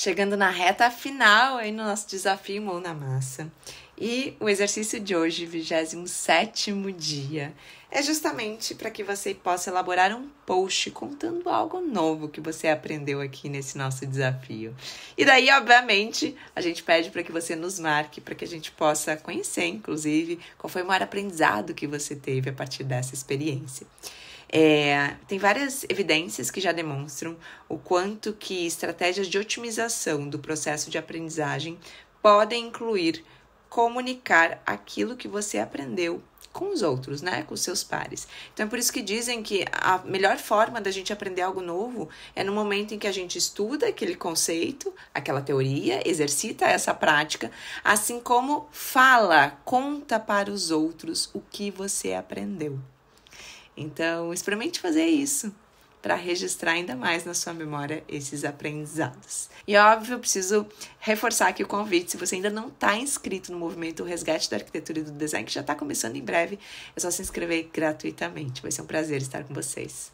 Chegando na reta final aí no nosso desafio Mão na Massa. E o exercício de hoje, 27 dia, é justamente para que você possa elaborar um post contando algo novo que você aprendeu aqui nesse nosso desafio. E daí, obviamente, a gente pede para que você nos marque, para que a gente possa conhecer, inclusive, qual foi o maior aprendizado que você teve a partir dessa experiência. É, tem várias evidências que já demonstram o quanto que estratégias de otimização do processo de aprendizagem podem incluir comunicar aquilo que você aprendeu com os outros, né? Com os seus pares. Então é por isso que dizem que a melhor forma da gente aprender algo novo é no momento em que a gente estuda aquele conceito, aquela teoria, exercita essa prática, assim como fala, conta para os outros o que você aprendeu. Então, experimente fazer isso para registrar ainda mais na sua memória esses aprendizados. E óbvio, eu preciso reforçar aqui o convite, se você ainda não está inscrito no movimento Resgate da Arquitetura e do Design, que já está começando em breve, é só se inscrever gratuitamente. Vai ser um prazer estar com vocês.